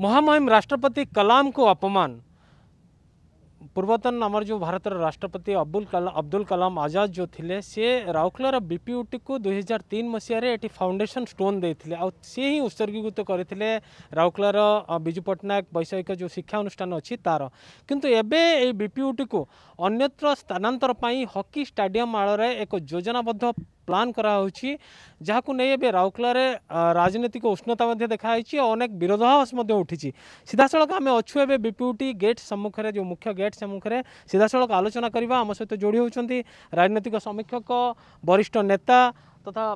महामहिम राष्ट्रपति कलाम को अपमान पूर्वतन आमर जो भारत राष्ट्रपति अब्दुल कला अब्दुल कलाम आजाद जो थे सी राउरकेलार बीपीयूटी को दुई हजार तीन मसीह फाउंडेसन स्टोन देते सी ही उत्सर्गीकृत करते राउरकेलार विजु पट्टनायक वैषयिक जो शिक्षा अनुष्ठान अच्छी तार किंतु एवं ये बीपीयूटी को अन्यत्र स्थानांतर हकी स्टाडियम आड़ एक योजनाबद्ध प्लां कराई जहाँ नहीं राउरकेलें राजनैतिक उष्णता देखाई अनेक विरोधाभास उठी सीधा सड़क आम अच्छू एवं विप्यूटी गेट सम्मुखें जो मुख्य गेट सम्मुखें सीधा सड़क आलोचना करवा आम सहित जोड़ी होती राजनैतिक समीक्षक वरिष्ठ नेता तथा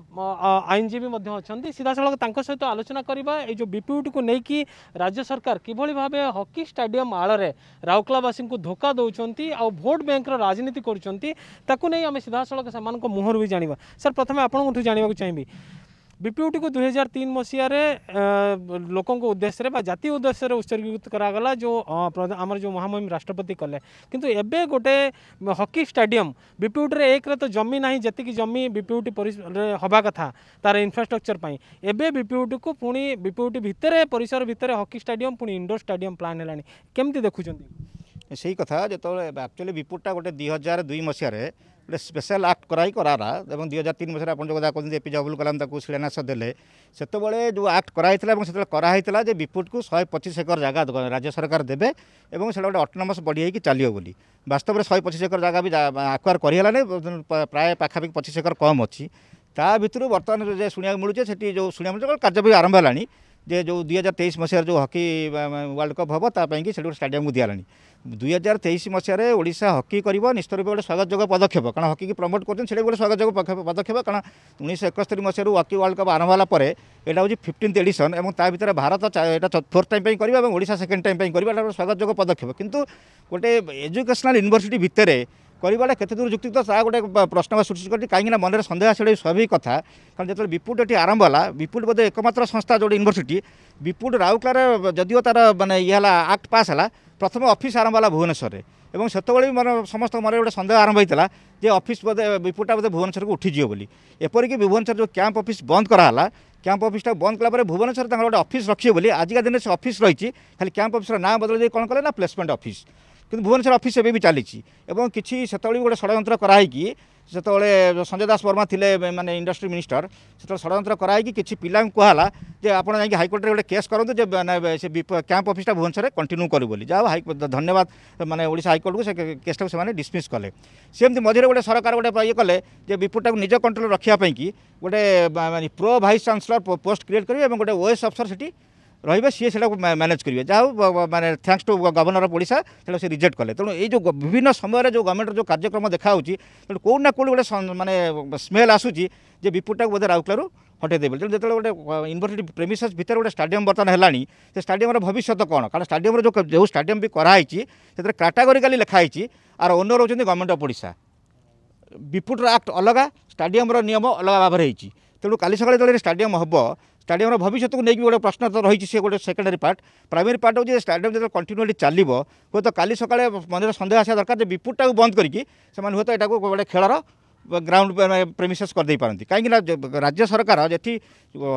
आईनजीवी अच्छा सीधा साल सहित आलोचना करवा जो बीपीयूट को लेकिन राज्य सरकार किभली भाव हकी स्टाडम आड़े राउरकलावासी को धोखा दौंट आ भोट बैंक राजनीति करें सीधा साल मुहर भी जानवा सर प्रथम आपंठ जानवाक चाहिए बीपीओटी को दुई हजार तीन मसीहार लोकों उद्देश्य जाति उद्देश्य उत्सर्गीकृत कराला जो आम जो महामहिम राष्ट्रपति कले कि एवं गोटे हकी स्टाडियम बीपीओटी एक तो जमी ना जी जमी बीपीओटी हवा कथा तार इनफ्रास्ट्रक्चर पर एवं बीपीओटी को पुणी बीपीओटी भितर परिसर भितर हकी स्टाडियम पुणी इंडोर स्टाडियम प्लां है कमी देखुंट সেই কথা যেতবে আকচুয়ালি বিপুরটা গোটে দুই হাজার দুই মশার গোটে স্পেশাল আক্ট করাই করারা এবং দুই হাজার তিন মশার আপনার কথা কিন্তু এপিজে অবুল কালাম তাকে শিলান্যাস দেলে সেতবে যে আক্ট করা হয়েছিল এবং সেতবে করা হয়েছিল যে বিপুটকু শহে পঁচিশ একর জায়গা রাজ্য সরকার দেবে এবং সেটা গোটে অটোনমস বডি হয়েকি চালিব বলে বাস্তবরে শহে পঁচিশ একর জায়গা বি আকোয়ার করিহেলানি প্রায় পাখাপাখি পঁচিশ একর কম অছি তা ভিতর বর্তমান যে শুণিয়া মিলুছে সেটি যে শুণিয়া মিলুছে কার্য বি আরম্ভ হলানি যে যে দুই হাজার তেইশ মশার যে হকি ওয়ার্ল্ড কপ হব তা পাইকি সেটি গোটে স্টাডিয়ামকে দিয়ালানি ଦୁଇ ହଜାର ତେଇଶ ମସିହାରେ ଓଡ଼ିଶା ହକି କରିବ ନିଶ୍ଚିତ ରୂପେ ଗୋଟେ ସ୍ୱାଗତଯୋଗ୍ୟ ପଦକ୍ଷେପ କାରଣ ହକିକି ପ୍ରମୋଟ୍ କରୁଛନ୍ତି ସେଇଟା ଗୋଟେ ସ୍ୱାଗତଯୋଗ୍ୟ ପଦକ୍ଷେପ କାରଣ ଉଣେଇଶହ ଏକସ୍ତରୀ ମସିହାରୁ ହକି ୱାର୍ଲଡ଼ କପ୍ ଆରମ୍ଭ ହେଲା ପରେ ଏଇଟା ହେଉଛି ଫିଫ୍ଟିନ୍ଥ ଏଡ଼ିସନ୍ ଏବଂ ତା ଭିତରେ ଭାରତ ଏଇଟା ଫୋର୍ଥ ଟାଇମ୍ ପାଇଁ କରିବ ଏବଂ ଓଡ଼ିଶା ସେକେଣ୍ଡ ଟାଇମ୍ ପାଇଁ କରିବ ଏଇଟା ଗୋଟେ ସ୍ୱାଗତଯୋଗ୍ୟ ପଦକ୍ଷେପ କିନ୍ତୁ ଗୋଟେ ଏଜୁକେସନାଲ୍ ୟୁନିଭର୍ସିଟି ଭିତରେ କରିବାଟା କେତେ ଦୂର ଯୁକ୍ତିତ ତାହା ଗୋଟେ ପ୍ରଶ୍ନ ବା ସୃଷ୍ଟି କରିଛି କାହିଁକିନା ମନରେ ସନ୍ଦେହ ଆସିବା ସ୍ୱାଭାବିକ କଥା କାରଣ ଯେତେବେଳେ ବିପୁଟ ଏଠି ଆରମ୍ଭ ହେଲା ବିପୁଟ ବୋଧେ ଏକମାତ୍ର ସଂସ୍ଥା ଯେଉଁଟା ୟୁନିଭର୍ସିଟି ବିପୁଟ ରାଉରକେଲାରେ ଯଦିଓ ତା'ର ମାନେ ଇଏ ହେଲା ଆକ୍ଟ ପାସ୍ ହେଲା প্রথমে অফিস আরম্ভ হল ভুবনেশ্বরে এবং সেতবে মানে সমস্ত মনে গোটে সন্দেহ আরম্ভ হয়েছিল যে অফিস বোধে বিপুলটা বোধে ভুবনেশ্বরকে উঠিযোগ বলে এপরিকি ভুবনেশ্বর যে ক্যাম্প অফিস বন্ধ করাহলা ক্যাম্প অফিসটা বন্ধ কলাপরে ভুবনেশ্বর তাঁর গোটে অফিস রখিবে বলে আজিকা দিনে সে অফিস রয়েছে খালি ক্যাম্প অফিসর নাঁ বদলে দিয়ে কোণ কলে না প্লেসমেন্ট অফিস କିନ୍ତୁ ଭୁବନେଶ୍ୱର ଅଫିସ୍ ଏବେ ବି ଚାଲିଛି ଏବଂ କିଛି ସେତେବେଳେ ବି ଗୋଟେ ଷଡ଼ଯନ୍ତ୍ର କରାହେଇକି ସେତେବେଳେ ସଞ୍ଜୟ ଦାସ ବର୍ମା ଥିଲେ ମାନେ ଇଣ୍ଡଷ୍ଟ୍ରି ମିନିଷ୍ଟର ସେତେବେଳେ ଷଡ଼ଯନ୍ତ୍ର କରାହେଇକି କିଛି ପିଲାଙ୍କୁ କୁହାହେଲା ଯେ ଆପଣ ଯାଇକି ହାଇକୋର୍ଟରେ ଗୋଟେ କେସ୍ କରନ୍ତୁ ଯେ ସେ କ୍ୟାମ୍ପ ଅଫିସଟା ଭୁବନେଶ୍ୱରରେ କଣ୍ଟିନ୍ୟୁ କରୁ ବୋଲି ଯାହା ହଉ ଧନ୍ୟବାଦ ମାନେ ଓଡ଼ିଶା ହାଇକୋର୍ଟକୁ ସେ କେସ୍ଟାକୁ ସେମାନେ ଡିସମିସ୍ କଲେ ସେମିତି ମଝିରେ ଗୋଟେ ସରକାର ଗୋଟେ ଇଏ କଲେ ଯେ ବିପୁଟାକୁ ନିଜ କଣ୍ଟ୍ରୋଲ ରଖିବା ପାଇଁକି ଗୋଟେ pro vice chancellor post create କରିବେ ଏବଂ ଗୋଟେ ଓଏସ୍ ଅଫିସର ସେଠି ରହିବେ ସିଏ ସେଟାକୁ ମ୍ୟାନେଜ୍ କରିବେ ଯାହା ହଉ ମାନେ thanks to governor of Odisha ସେଟା ସେ ରିଜେକ୍ଟ କଲେ ତେଣୁ ଏଇ ଯେଉଁ ବିଭିନ୍ନ ସମୟରେ ଯେଉଁ ଗଭର୍ଣ୍ଣମେଣ୍ଟର ଯେଉଁ କାର୍ଯ୍ୟକ୍ରମ ଦେଖାହେଉଛି ତେଣୁ କେଉଁ ନା କେଉଁଠି ଗୋଟେ ମାନେ ସ୍ମେଲ୍ ଆସୁଛି ଯେ ବିପୁଟାକୁ ବୋଧେ ରାଉରକେଲାରୁ ହଟେଇ ଦେବେ ତେଣୁ ଯେତେବେଳେ ଗୋଟେ ୟୁନିଭର୍ସିଟି ପ୍ରେମିସେସ୍ ଭିତରେ ଗୋଟେ ଷ୍ଟାଡିୟମ୍ ବର୍ତ୍ତମାନ ହେଲାଣି ସେ ଷ୍ଟାଡିୟମ୍ର ଭବିଷ୍ୟତ କ'ଣ କାରଣ ଷ୍ଟାଡିୟମ୍ର ଯେଉଁ ଯେଉଁ ଷ୍ଟାଡିୟମ୍ ବି କରାହେଇଛି ସେଥିରେ କାଟାଗୋରିକାଲି ଲେଖାହେଇଛି ଆର ଓନର୍ ହେଉଛନ୍ତି government of Odisha BPUT act ଅଲଗା ଷ୍ଟାଡିୟମ୍ର ନିୟମ ଅଲଗା ଭାବରେ ହେଇଛି ତେଣୁ କାଲି ସକାଳେ ଯେତେବେଳେ ଷ୍ଟାଡିୟମ୍ ହେବ ଷ୍ଟାଡିୟମ୍ର ଭବିଷ୍ୟତକୁ ନେଇକି ଗୋଟେ ପ୍ରଶ୍ନ ତ ରହିଛି ସେ ଗୋଟେ ସେକେଣ୍ଡାରୀ ପାର୍ଟ ପ୍ରାଇମେରୀ ପାର୍ଟ ହେଉଛି ଷ୍ଟାଡିୟମ୍ ଯେତେବେଳେ କଣ୍ଟିନ୍ୟୁଲି ଚାଲିବ ହୁଏତ କାଲି ସକାଳେ ମନରେ ସନ୍ଦେହ ଆସିବା ଦରକାର ଯେ ବିପୁଟାକୁ ବନ୍ଦ କରିକି ସେମାନେ ହୁଏତ ଏଟାକୁ ଗୋଟେ ଖେଳର ଗ୍ରାଉଣ୍ଡ ପ୍ରେମିସେସ୍ କରିଦେଇପାରନ୍ତି କାହିଁକିନା ରାଜ୍ୟ ସରକାର ଯେଠି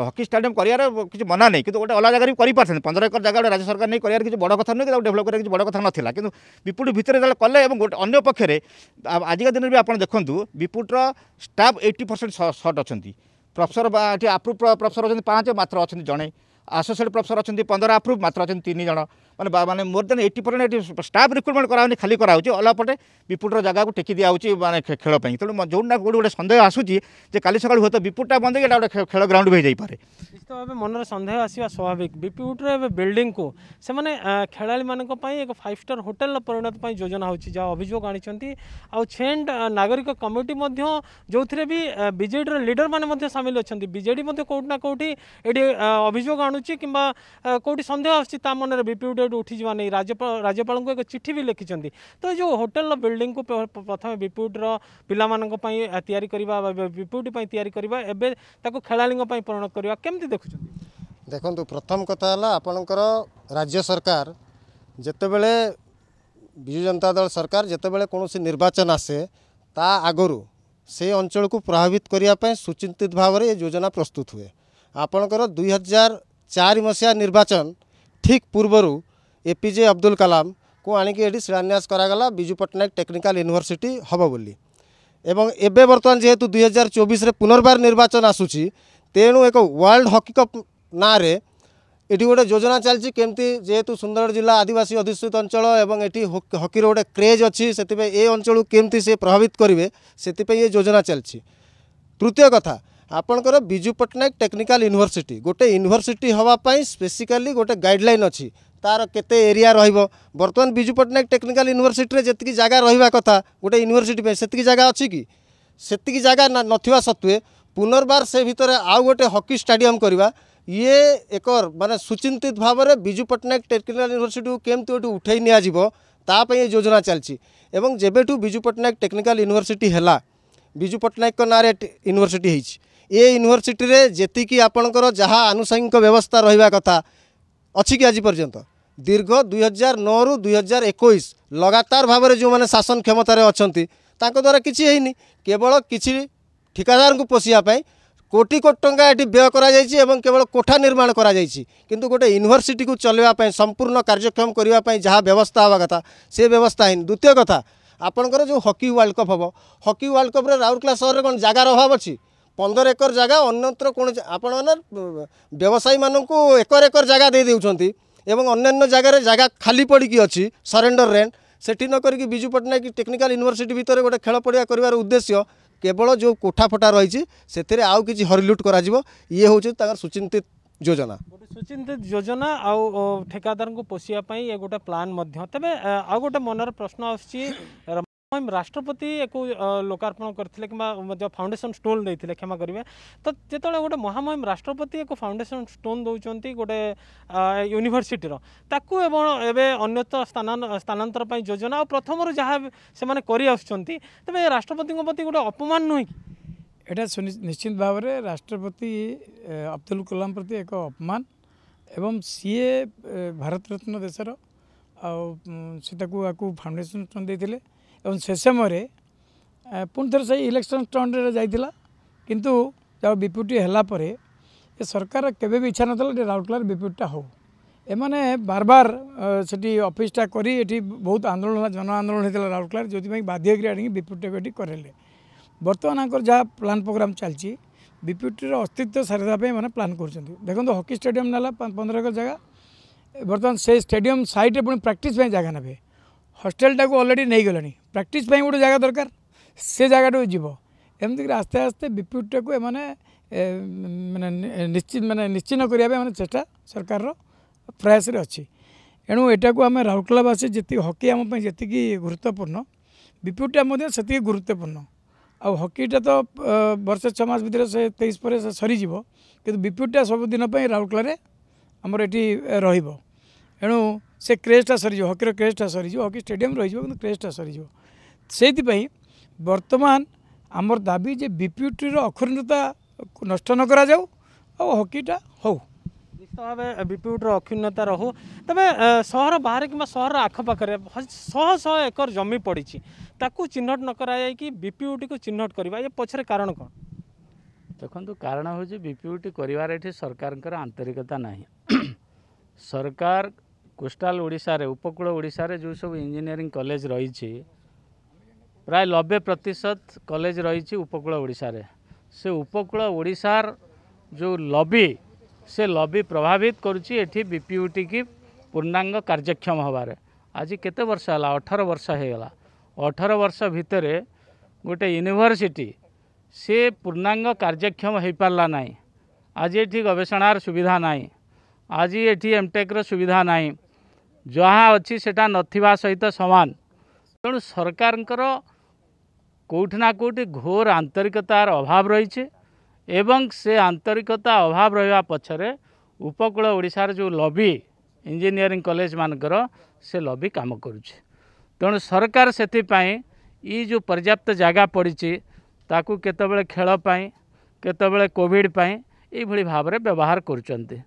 ହକି ଷ୍ଟାଡିୟମ୍ କରିବାର କିଛି ମନା ନାହିଁ କିନ୍ତୁ ଗୋଟେ ଅଲଗା ଜାଗାରେ ବି କରିପାରିଥାନ୍ତି ପନ୍ଦର ଏକର ଜାଗା ଗୋଟେ ରାଜ୍ୟ ସରକାର ନେଇ କରିବାର କିଛି ବଡ଼ କଥା ନୁହେଁ କି ଡେଭଲପ୍ କରିବାର କିଛି ବଡ଼ କଥା ନଥିଲା କିନ୍ତୁ ବିପୁଟ ଭିତରେ ଯେତେବେଳେ କଲେ ଏବଂ ଗୋଟେ ଅନ୍ୟ ପକ୍ଷରେ ଆଜିକା ଦିନରେ ବି ଆପଣ ଦେଖନ୍ତୁ BPUT staff eighty percent short ଅଛନ୍ତି ପ୍ରଫେସର ଏଠି ଆପ୍ରୁଭ୍ ପ୍ରଫେସର ଅଛନ୍ତି ପାଞ୍ଚ ମାତ୍ର ଅଛନ୍ତି ଜଣେ ଆସୋସିଏଟ୍ ପ୍ରଫେସର ଅଛନ୍ତି ପନ୍ଦର ଆପ୍ରୁଭ୍ ମାତ୍ର ଅଛନ୍ତି ତିନି ଜଣ মানে মানে মোর ଦେନ୍ ଏଇଟି ପରସେଣ୍ଟ ଏଠି ଷ୍ଟାଫ୍ ରିକ୍ରୁଟମେଣ୍ଟ କରାହେଉନି ଖାଲି କରାହେଉଛି ଅଲାପଟେ ବିପୁଟର ଜାଗାକୁ ଟେକି ଦିଆହେଉଛି ମାନେ ଖେଳ ପାଇଁ ତେଣୁ ଯେଉଁଟା କେଉଁଠି ଗୋଟେ ସନ୍ଦେହ ଆସୁଛି ଯେ କାଲି ସକାଳୁ ହୁଏତ ବିପୁଟଟା ବନ୍ଦ ଏଇଟା ଗୋଟେ ଖେଳ ଗ୍ରାଉଣ୍ଡ ବି ହେଇଯାଇପାରେ ନିଶ୍ଚିତ ଭାବେ ମନରେ ସନ୍ଦେହ ଆସିବା ସ୍ୱାଭାବିକ ବିପୁଟର ଏବେ ବିଲ୍ଡିଂକୁ ସେମାନେ ଖେଳାଳିମାନଙ୍କ ପାଇଁ ଏକ ଫାଇଭ୍ ଷ୍ଟାର୍ ହୋଟେଲର ପରିଣତ ପାଇଁ ଯୋଜନା ହେଉଛି ଯାହା ଅଭିଯୋଗ ଆଣିଛନ୍ତି ଆଉ ଛେଣ୍ଡ ନାଗରିକ କମିଟି ମଧ୍ୟ ଯେଉଁଥିରେ ବି ବିଜେଡ଼ିର ଲିଡରମାନେ ମଧ୍ୟ ସାମିଲ ଅଛନ୍ତି ବିଜେଡ଼ି ମଧ୍ୟ କେଉଁଠି ନା କେଉଁଠି ଏଠି ଅଭିଯୋଗ ଆଣୁଛି କିମ୍ବା କେଉଁଠି ସନ୍ଦେହ ଆସୁଛି ତା ମନରେ ବିପୁଟ ରେଟ୍ ଉଠିଯିବ ନେଇ ରାଜ୍ୟପାଳ ରାଜ୍ୟପାଳଙ୍କୁ ଏକ ଚିଠି ବି ଲେଖିଛନ୍ତି ତ ଏ ଯେଉଁ ହୋଟେଲର ବିଲ୍ଡିଂକୁ ପ୍ରଥମେ ବିପୁଟର ପିଲାମାନଙ୍କ ପାଇଁ ତିଆରି କରିବା ବିପୁଟି ପାଇଁ ତିଆରି କରିବା ଏବେ ତାକୁ ଖେଳାଳିଙ୍କ ପାଇଁ ପରିଣତ କରିବା କେମିତି ଦେଖୁଛନ୍ତି ଦେଖନ୍ତୁ ପ୍ରଥମ କଥା ହେଲା ଆପଣଙ୍କର ରାଜ୍ୟ ସରକାର ଯେତେବେଳେ ବିଜୁ ଜନତା ଦଳ ସରକାର ଯେତେବେଳେ କୌଣସି ନିର୍ବାଚନ ଆସେ ତା ଆଗରୁ ସେ ଅଞ୍ଚଳକୁ ପ୍ରଭାବିତ କରିବା ପାଇଁ ସୁଚିନ୍ତିତ ଭାବରେ ଏ ଯୋଜନା ପ୍ରସ୍ତୁତ ହୁଏ ଆପଣଙ୍କର ଦୁଇ ହଜାର ଚାରି ମସିହା ନିର୍ବାଚନ ଠିକ୍ ପୂର୍ବରୁ ଏପିଜେ ଅବଦୁଲ କାଲାମକୁ ଆଣିକି ଏଠି ଶିଳାନ୍ୟାସ କରାଗଲା ବିଜୁ ପଟ୍ଟନାୟକ ଟେକ୍ନିକାଲ ୟୁନିଭର୍ସିଟି ହେବ ବୋଲି ଏବଂ ଏବେ ବର୍ତ୍ତମାନ ଯେହେତୁ ଦୁଇ ହଜାର ଚବିଶରେ ପୁନର୍ବାର ନିର୍ବାଚନ ଆସୁଛି ତେଣୁ ଏକ ୱାର୍ଲଡ଼ ହକି କପ୍ ନାଁରେ ଏଠି ଗୋଟେ ଯୋଜନା ଚାଲିଛି କେମିତି ଯେହେତୁ ସୁନ୍ଦରଗଡ଼ ଜିଲ୍ଲା ଆଦିବାସୀ ଅଧିଷ୍ଠିତ ଅଞ୍ଚଳ ଏବଂ ଏଠି ହକିର ଗୋଟେ କ୍ରେଜ୍ ଅଛି ସେଥିପାଇଁ ଏ ଅଞ୍ଚଳକୁ କେମିତି ସେ ପ୍ରଭାବିତ କରିବେ ସେଥିପାଇଁ ଏ ଯୋଜନା ଚାଲିଛି ତୃତୀୟ କଥା ଆପଣଙ୍କର ବିଜୁ ପଟ୍ଟନାୟକ ଟେକ୍ନିକାଲ ୟୁନିଭର୍ସିଟି ଗୋଟେ ୟୁନିଭର୍ସିଟି ହେବା ପାଇଁ ସ୍ପେସିକାଲି ଗୋଟେ ଗାଇଡ଼ଲାଇନ୍ ଅଛି তার কেতে এরিয়া রহব বর্তমান বিজু পট্টনাক টেকনিকাল ইউনিভার্সিটি যেত জায়গা রহবা কথা গোটে ইউনিভার্সিটি সেত জায়গা অছি কি সেত জায়গা নথিবা সত্ত্বে পুনর্বার সে ভিতরে আউ গোটে হকি স্টাডিয়াম করা ইয়ে এক মানে সুচিন্তিত ভাবে বিজু পট্টনাক টেকনিকাল ইউনিভার্সিটি কেমতি ওটি উঠাই নিয়াযিব তাপাই এই যোজনা চালছি এবং যেবেঠু বিজু পট্টনাক টেকনিকাল ইউনিভার্সিটি হেলা ବିଜୁ ପଟ୍ଟନାୟକଙ୍କ ନାଁରେ ୟୁନିଭର୍ସିଟି ହେଇଛି ଏ ୟୁନିଭର୍ସିଟିରେ ଯେତିକି ଆପଣଙ୍କର ଯାହା ଆନୁଷଙ୍ଗିକ ବ୍ୟବସ୍ଥା ରହିବା କଥା ଅଛି କି ଆଜି ପର୍ଯ୍ୟନ୍ତ দীর্ঘ দুই হাজার নু দুই হাজার একুশ লগাতার ভাবে যে শাসন ক্ষমতার ଅଛନ୍ତି ତାଙ୍କ ଦ୍ୱାରା କିଛି ହେଇନି କେବଳ କିଛି ଠିକାଦାରଙ୍କୁ কোটি কোটি টাকা এটি ব্যয় করা যাই এবং কেবল কোঠা নির্মাণ করা যাই কিন্তু গোটে ইউনিভার্সিটি চলাই সম্পূর্ণ কার্যক্ষম করা যা ব্যবস্থা হওয়া কথা সে ব্যবস্থা হয়নি দ্বিতীয় কথা আপনার যে হকি ওয়ার্ল্ড কপ হব হকি ওয়ার্ল্ড কপরে রাউরকেলা সহরের কোণ জায়গার অভাব অছি পনের একর জায়গা অন্যত্র কোণ আপনার ব্যবসায়ী মানুষ একর একর জায়গা দিয়ে দেওয়া এবং অন্যান্য জায়গায় জায়গা খালি পড়ি অছি সরেন্ডর রেন্ট সেটি নকরিকি বিজু পট্টনাক টেকনিকাল ইউনিভার্সিটি ভিতরে গোটে খেল পড়িয়া করার উদ্দেশ্য কেবল যে কোঠা ফোটা রয়েছে সেতিরে আউ কিছু হরিলুট করা ইয়ে হচ্ছে তাঁর সুচিন্তিত যোজনা সুচিন্তিত যোজনা আউ ঠেকাদার ଠିକାଦାରଙ୍କୁ ପୋଷିବା ପାଇଁ ଏ ଗୋଟେ ପ୍ଲାନ୍ ମଧ୍ୟ ତେବେ ଆଉ ଗୋଟେ ମନର ହଁ ରାଷ୍ଟ୍ରପତି ୟାକୁ ଲୋକାର୍ପଣ କରିଥିଲେ କିମ୍ବା ମଧ୍ୟ ଫାଉଣ୍ଡେସନ୍ ଷ୍ଟୋନ୍ ଦେଇଥିଲେ କ୍ଷମା କରିବେ ତ ଯେତେବେଳେ ଗୋଟେ ମହାମହିମ ରାଷ୍ଟ୍ରପତି ୟାକୁ ଫାଉଣ୍ଡେସନ୍ ଷ୍ଟୋନ୍ ଦେଉଛନ୍ତି ଗୋଟେ ୟୁନିଭର୍ସିଟିର ତାକୁ ଏବଂ ଏବେ ଅନ୍ୟତ୍ର ସ୍ଥାନାନ୍ତର ପାଇଁ ଯୋଜନା ଆଉ ପ୍ରଥମରୁ ଯାହା ସେମାନେ କରିଆସୁଛନ୍ତି ତେବେ ରାଷ୍ଟ୍ରପତିଙ୍କ ପ୍ରତି ଗୋଟେ ଅପମାନ ନୁହେଁ କି ଏଇଟା ନିଶ୍ଚିତ ଭାବରେ ରାଷ୍ଟ୍ରପତି ଅବଦୁଲ କଲାମ ପ୍ରତି ଏକ ଅପମାନ ଏବଂ ସିଏ ଭାରତରତ୍ନ ଦେଶର ଆଉ ସେ ତାକୁ ଆକୁ ଫାଉଣ୍ଡେସନ୍ ଷ୍ଟୋନ୍ ଦେଇଥିଲେ ଏବଂ ସେ ସମୟରେ ପୁଣି ଥରେ ସେଇ ଇଲେକ୍ସନ୍ ଷ୍ଟଣ୍ଡରେ ଯାଇଥିଲା କିନ୍ତୁ ଯାହା ବିପୁଟି ହେଲା ପରେ ଏ ସରକାର କେବେ ବି ଇଚ୍ଛା ନଥିଲା ଯେ ରାଉରକେଲାରେ ବିପୁଟିଟା ହେଉ ଏମାନେ ବାରବାର ସେଠି ଅଫିସଟା କରି ଏଠି ବହୁତ ଆନ୍ଦୋଳନ ଜନ ଆନ୍ଦୋଳନ ହେଇଥିଲା ରାଉରକେଲାରେ ଯେଉଁଥିପାଇଁ ବାଧ୍ୟ କରି ଆଣିକି ବିପୁଟିଟାକୁ ଏଠି କରେଇଲେ ବର୍ତ୍ତମାନ ଆଙ୍କର ଯାହା ପ୍ଲାନ୍ ପ୍ରୋଗ୍ରାମ୍ ଚାଲିଛି ବିପୁଟିର ଅସ୍ତିତ୍ୱ ସାରିଦେବା ପାଇଁ ଏମାନେ ପ୍ଲାନ୍ କରୁଛନ୍ତି ଦେଖନ୍ତୁ ହକି ଷ୍ଟାଡ଼ିୟମ୍ ନେଲା ପନ୍ଦର ଏକର ଜାଗା ବର୍ତ୍ତମାନ ସେ ଷ୍ଟାଡ଼ିୟମ୍ ସାଇଡ଼୍ରେ ପୁଣି ପ୍ରାକ୍ଟିସ୍ ପାଇଁ ଜାଗା ନେବେ ହଷ୍ଟେଲଟାକୁ ଅଲରେଡ଼ି ନେଇଗଲେଣି ପ୍ରାକ୍ଟିସ୍ ପାଇଁ ଗୋଟେ ଜାଗା ଦରକାର ସେ ଜାଗାଟାକୁ ଯିବ ଏମିତିକି ଆସ୍ତେ ଆସ୍ତେ ବିପୁଟାକୁ ଏମାନେ ମାନେ ନିଶ୍ଚିତ ମାନେ ନିଶ୍ଚିନ୍ତ କରିବା ପାଇଁ ମାନେ ଚେଷ୍ଟା ସରକାରର ପ୍ରୟାସରେ ଅଛି ଏଣୁ ଏଟାକୁ ଆମେ ରାଉରକେଲାବାସୀ ଯେତିକି ହକି ଆମ ପାଇଁ ଯେତିକି ଗୁରୁତ୍ୱପୂର୍ଣ୍ଣ ବିପୁଟା ମଧ୍ୟ ସେତିକି ଗୁରୁତ୍ୱପୂର୍ଣ୍ଣ ଆଉ ହକିଟା ତ ବର୍ଷେ ଛଅ ମାସ ଭିତରେ ସେ ତେଇଶ ପରେ ସେ ସରିଯିବ କିନ୍ତୁ ବିପୁଟା ସବୁଦିନ ପାଇଁ ରାଉରକେଲାରେ ଆମର ଏଠି ରହିବ ଏଣୁ ସେ କ୍ରେଜ୍ଟା ସରିଯିବ ହକିର କ୍ରେଜ୍ଟା ସରିଯିବ ହକି ଷ୍ଟାଡ଼ିୟମ୍ ରହିଯିବ କିନ୍ତୁ କ୍ରେଜ୍ଟା ସରିଯିବ ସେଇଥିପାଇଁ ବର୍ତ୍ତମାନ ଆମର ଦାବି ଯେ ବିପିଟିର ଅଖଣ୍ଡତା ନଷ୍ଟ ନ କରାଯାଉ ଆଉ ହକିଟା ହଉ ନିଶ୍ଚିତ ଭାବେ ବିପିଟିର ଅକ୍ଷୁର୍ଣ୍ଣତା ରହୁ ତେବେ ସହର ବାହାରେ କିମ୍ବା ସହର ଆଖପାଖରେ ଶହ ଶହ ଏକର ଜମି ପଡ଼ିଛି ତାକୁ ଚିହ୍ନଟ ନ କରାଯାଇକି ବିପିଓଟିକୁ ଚିହ୍ନଟ କରିବା ଏ ପଛରେ କାରଣ କ'ଣ ଦେଖନ୍ତୁ କାରଣ ହେଉଛି ବିପିଓଟି କରିବାରେ ଏଠି ସରକାରଙ୍କର ଆନ୍ତରିକତା ନାହିଁ ସରକାର କୋଷ୍ଟାଲ ଓଡ଼ିଶାରେ ଉପକୂଳ ଓଡ଼ିଶାରେ ଯେଉଁ ସବୁ ଇଞ୍ଜିନିୟରିଂ କଲେଜ ରହିଛି ପ୍ରାୟ ନବେ ପ୍ରତିଶତ କଲେଜ ରହିଛି ଉପକୂଳ ଓଡ଼ିଶାରେ ସେ ଉପକୂଳ ଓଡ଼ିଶାର ଯେଉଁ ଲବି ସେ ଲବି ପ୍ରଭାବିତ କରୁଛି ଏଠି ବିପିୟୁଟି କି ପୂର୍ଣ୍ଣାଙ୍ଗ କାର୍ଯ୍ୟକ୍ଷମ ହେବାରେ ଆଜି କେତେ ବର୍ଷ ହେଲା ଅଠର ବର୍ଷ ହୋଇଗଲା ଅଠର ବର୍ଷ ଭିତରେ ଗୋଟେ ୟୁନିଭର୍ସିଟି ସେ ପୂର୍ଣ୍ଣାଙ୍ଗ କାର୍ଯ୍ୟକ୍ଷମ ହୋଇପାରିଲା ନାହିଁ ଆଜି ଏଠି ଗବେଷଣାର ସୁବିଧା ନାହିଁ ଆଜି ଏଠି ଏମଟେକ୍ର ସୁବିଧା ନାହିଁ ଯାହା ଅଛି ସେଇଟା ନଥିବା ସହିତ ସମାନ ତେଣୁ ସରକାରଙ୍କର কোটি না কোটি ঘোর আন্তরিকতার অভাব রয়েছে এবং সে আন্তরিকতা অভাব রহবা পছরে উপকূল ওড়িশার যে লবি ইঞ্জিনিয়ারিং কলেজ মানকর সে লবি কাম করুছে তেণু সরকার সেপাই ଇ ଯେଉଁ ପର୍ଯ୍ୟାପ୍ତ ଜାଗା ପଡ଼ିଛି ତାକୁ କେତେବେଳେ ଖେଳ ପାଇଁ କେତେବେଳେ କୋଭିଡ଼ ପାଇଁ ଏଇଭଳି ଭାବରେ ବ୍ୟବହାର କରୁଛନ୍ତି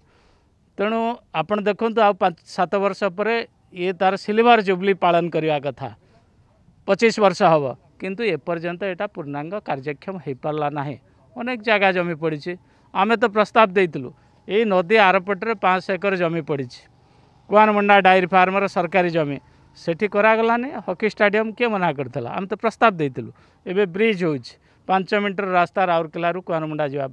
ତେଣୁ ଆପଣ ଦେଖନ୍ତୁ ଆଉ ପାଞ୍ଚ ସାତ ବର୍ଷ ପରେ ଇଏ ତା'ର ସିଲଭର ଜୁବଲି ପାଳନ କରିବା କଥା ପଚିଶ ବର୍ଷ ହେବ কিন্তু এপর্যন্ত এটা পূর্ণাঙ্গ কার্যক্ষম হয়েপারা না অনেক জায়গা জমি পড়ছে আমি তো প্রস্তাব দিয়েলু এই নদী আরপটে পাঁচ একর জমি পড়ছে কুয়ানমুন্ডা ডাইরি ফার্মর সরকারি জমি সেটি করাগলানি হকি স্টাডিয়াম কে মনা করলা আমি তো প্রস্তাব দিয়েলু এবে ব্রিজ হচ্ছে পাঁচ মিনিটর রাস্তা রাউরকেলু কুয়ানমুন্ডা যাওয়া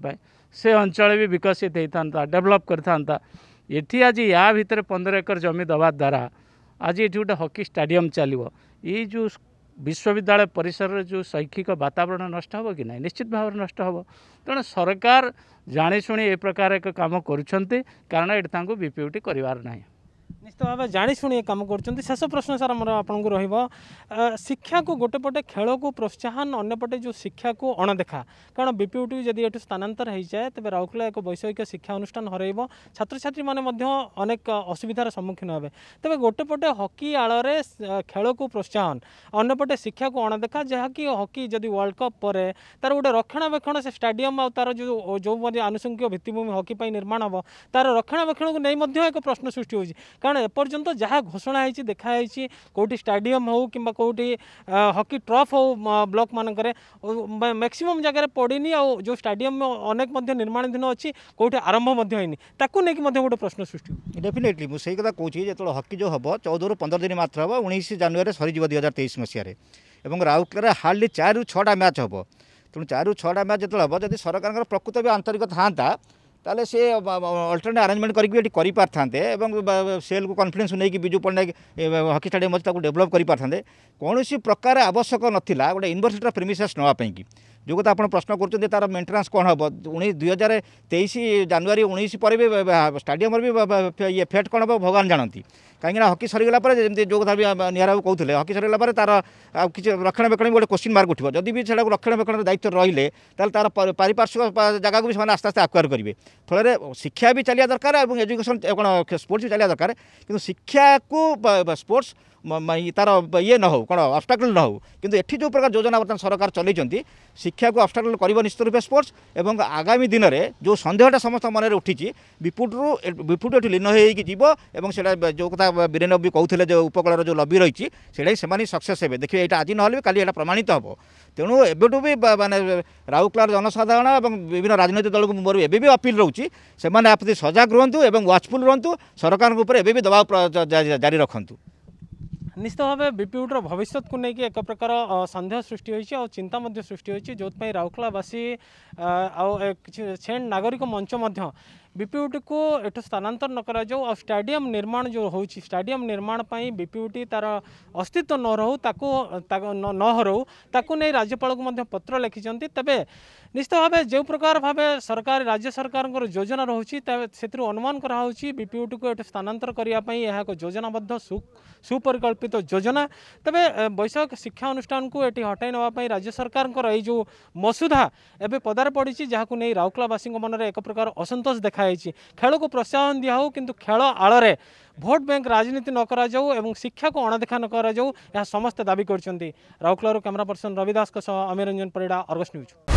সে অঞ্চল বি বিকশিত হয়ে থাকে ডেভেলপ করে থাকে এটি আজ ইয়া ভিতরে পনেরো একর জমি দেওয়া দ্বারা আজ এটি গোটে হকি স্টাডিয়াম চালিব এই যে विश्वविद्यालय परिसर जो शैक्षिक वातावरण नष्ट हे कि नै निश्चित भाव नष्ट हे तरकार जाने प्रकार एक काम गर्ु किन यहाँको विपिओ टी गर ନିଶ୍ଚିତ ଭାବେ ଜାଣିଶୁଣି କାମ କରୁଛନ୍ତି ଶେଷ ପ୍ରଶ୍ନ ସାର୍ ଆମର ଆପଣଙ୍କୁ ରହିବ ଶିକ୍ଷାକୁ ଗୋଟେ ପଟେ ଖେଳକୁ ପ୍ରୋତ୍ସାହନ ଅନ୍ୟପଟେ ଯେଉଁ ଶିକ୍ଷାକୁ ଅଣଦେଖା କାରଣ ବିପିୟୁଟି ଯଦି ଏଠୁ ସ୍ଥାନାନ୍ତର ହୋଇଯାଏ ତେବେ ରାଉରକେଲା ଏକ ବୈଷୟିକ ଶିକ୍ଷା ଅନୁଷ୍ଠାନ ହରାଇବ ଛାତ୍ରଛାତ୍ରୀମାନେ ମଧ୍ୟ ଅନେକ ଅସୁବିଧାର ସମ୍ମୁଖୀନ ହେବେ ତେବେ ଗୋଟେ ପଟେ ହକି ଆଳରେ ଖେଳକୁ ପ୍ରୋତ୍ସାହନ ଅନ୍ୟପଟେ ଶିକ୍ଷାକୁ ଅଣଦେଖା ଯାହାକି ହକି ଯଦି ୱାର୍ଲଡ଼ କପ୍ ପରେ ତା'ର ଗୋଟେ ରକ୍ଷଣାବେକ୍ଷଣ ସେ ଷ୍ଟାଡିୟମ୍ ଆଉ ତା'ର ଯେଉଁ ଯେଉଁ ମଧ୍ୟ ଆନୁଷଙ୍ଗିକ ଭିତ୍ତିଭୂମି ହକି ପାଇଁ ନିର୍ମାଣ ହେବ ତା'ର ରକ୍ଷଣାବେକ୍ଷଣକୁ ନେଇ ମଧ୍ୟ ଏକ ପ୍ରଶ୍ନ ସୃଷ୍ଟି ହେଉଛି କାରଣ କାରଣ ଏପର୍ଯ୍ୟନ୍ତ ଯାହା ଘୋଷଣା ହୋଇଛି ଦେଖାଯାଇଛି କେଉଁଠି ଷ୍ଟାଡ଼ିୟମ୍ ହେଉ କିମ୍ବା କେଉଁଠି ହକି ଟ୍ରଫ୍ ହେଉ ବ୍ଲକ୍ମାନଙ୍କରେ ମ୍ୟାକ୍ସିମମ୍ ଜାଗାରେ ପଡ଼ିନି ଆଉ ଯେଉଁ ଷ୍ଟାଡ଼ିୟମ୍ ଅନେକ ମଧ୍ୟ ନିର୍ମାଣାଧୀନ ଅଛି କେଉଁଠି ଆରମ୍ଭ ମଧ୍ୟ ହେଇନି ତାକୁ ନେଇକି ମଧ୍ୟ ଗୋଟେ ପ୍ରଶ୍ନ ସୃଷ୍ଟି ହେଉଛି ଡେଫିନେଟଲି ମୁଁ ସେଇ କଥା କହୁଛି ଯେତେବେଳେ ହକି ଯେଉଁ ହେବ ଚଉଦରୁ ପନ୍ଦର ଦିନ ମାତ୍ର ହେବ ଉଣେଇଶ ଜାନୁଆରୀ ସରିଯିବ ଦୁଇ ହଜାର ତେଇଶ ମସିହାରେ ଏବଂ ରାଉରକେଲାରେ ହାର୍ଡ଼ଲି ଚାରିରୁ ଛଅଟା ମ୍ୟାଚ୍ ହେବ ତେଣୁ ଚାରିରୁ ଛଅଟା ମ୍ୟାଚ୍ ଯେତେବେଳେ ହେବ ଯଦି ସରକାରଙ୍କର ପ୍ରକୃତ ବି ଆନ୍ତରିକ ଥାଆନ୍ତା তাহলে সে অল্টরনেট আরেঞ্জমেন্ট করি এটি করে পারে এবং সেলকু কনফিডেন্স নিয়ে বিজু পট্টনাক হকি স্টাডিয়াম অছে তাকে ডেভেলপ করে পারে কৌশি প্রকার আবশ্যক নথিলা গোটে ইউনিভার্সিটির প্রিমিসেস নেওয়া কি जो कथा आप प्रश्न कर तार मेन्टेनान्स कौन हम उन्नीस दुई हजार तेईस जानुरी उन्नीस पर भी स्टाडियम भी ये फेट कौन हम भगवान जानती କାହିଁକିନା ହକି ସରିଗଲା ପରେ ଯେମିତି ଯେଉଁ କଥା ବି ନିହାରବାବୁ କହୁଥିଲେ ହକି ସରିଗଲା ପରେ ତାର ଆଉ କିଛି ରକ୍ଷଣାବେକ୍ଷଣ ବି ଗୋଟେ କୋଶ୍ଚିନ୍ ମାର୍କ ଉଠିବ ଯଦି ବି ସେଟାକୁ ରକ୍ଷଣାବେକ୍ଷଣର ଦାୟିତ୍ୱ ରହିଲେ ତାହେଲେ ତାର ପାରିପାର୍ଶ୍ୱିକ ଜାଗାକୁ ବି ସେମାନେ ଆସ୍ତେ ଆସ୍ତେ ଆକ୍ୱାର କରିବେ ଫଳରେ ଶିକ୍ଷା ବି ଚାଲିବା ଦରକାର ଏବଂ ଏଜୁକେସନ୍ କ'ଣ ସ୍ପୋର୍ଟସ୍ ବି ଚାଲିବା ଦରକାର କିନ୍ତୁ ଶିକ୍ଷାକୁ ସ୍ପୋର୍ଟସ୍ ତାର ଇଏ ନ ହେଉ କ'ଣ ଅବଷ୍ଟାକଲ୍ ନ ହେଉ କିନ୍ତୁ ଏଠି ଯେଉଁ ପ୍ରକାର ଯୋଜନା ବର୍ତ୍ତମାନ ସରକାର ଚଲେଇଛନ୍ତି ଶିକ୍ଷାକୁ ଅବଷ୍ଟାକଲ୍ କରିବ ନିଶ୍ଚିତ ରୂପେ ସ୍ପୋର୍ଟସ୍ ଏବଂ ଆଗାମୀ ଦିନରେ ଯେଉଁ ସନ୍ଦେହଟା ସମସ୍ତ ମନରେ ଉଠିଛି ବିପୁଟରୁ ବିପୁଟ ଏଠି ଲୀନ ହେଇକି ଯିବ ଏବଂ ସେଇଟା ଯେଉଁ କଥା কথা বীরেন ବି କହୁଥିଲେ ଯେଉଁ ଉପକୂଳର ଯେଉଁ ଲବି ରହିଛି ସେଇଟା ହିଁ ସେମାନେ ସକ୍ସେସ୍ ହେବେ ଦେଖିବେ ଏଇଟା ଆଜି ନହେଲେ ବି କାଲି ଏଇଟା ପ୍ରମାଣିତ ହେବ ତେଣୁ ଏବେଠୁ ବି ମାନେ ରାଉରକେଲାର ଜନସାଧାରଣ ଏବଂ ବିଭିନ୍ନ ରାଜନୈତିକ ଦଳକୁ ମୋର ଏବେ ବି ଅପିଲ୍ ରହୁଛି ସେମାନେ ପ୍ରତି ସଜାଗ ରୁହନ୍ତୁ ଏବଂ ୱାଚଫୁଲ୍ ରୁହନ୍ତୁ ସରକାରଙ୍କ ଉପରେ ଏବେ ବି ଦବାବ ଜାରି ରଖନ୍ତୁ ନିଶ୍ଚିତ ଭାବେ ବିପିୟୁଟିର ଭବିଷ୍ୟତକୁ ନେଇକି ଏକ ପ୍ରକାର ସନ୍ଦେହ ସୃଷ୍ଟି ହୋଇଛି ଆଉ ଚିନ୍ତା ମଧ୍ୟ ସୃଷ୍ଟି ହୋଇଛି ଯେଉଁଥିପାଇଁ ରାଉରକେଲାବାସୀ ଆଉ କିଛି ସେଣ୍ଟ ନାଗରିକ ମଞ୍ଚ ମଧ୍ୟ बीपीयूटी को एठू स्थानातर न करा स्टाडियम निर्माण जो होची स्टाडियम निर्माण पई बीपीयूटी तार अस्तित्व न रहू ताकू न हराऊ ताकू नहीं राज्यपाल को पत्र लिखिचंती तबे निश्चित भाव जो प्रकार भाव सरकार राज्य सरकार योजना रोचे से अनुमान कराऊँगी बीपीयूटी को स्थानातर करने एक योजनाबद्ध सुपरिकल्पित योजना तेज वैषयिक शिक्षा अनुष्ठान को ये हटाई नापी राज्य सरकार ये जो मसुधा एवं पदार पड़ी जहाँ को नहीं राउरकेलावासी मनरे एक प्रकार असंतोष देखा ଲେଖାହୋଇଛି ଖେଳକୁ ପ୍ରୋତ୍ସାହନ ଦିଆହେଉ କିନ୍ତୁ ଖେଳ ଆଳରେ ଭୋଟ ବ୍ୟାଙ୍କ ରାଜନୀତି ନ କରାଯାଉ ଏବଂ ଶିକ୍ଷାକୁ ଅଣଦେଖା ନ କରାଯାଉ ଏହା ସମସ୍ତେ ଦାବି କରିଛନ୍ତି ରାଉରକେଲାରୁ କ୍ୟାମେରା ପର୍ସନ ରବି ଦାସଙ୍କ ସହ ଅମିରଞ୍ଜନ ପରିଡ଼ା ଅର୍ଗସ ନ୍ୟୁଜ୍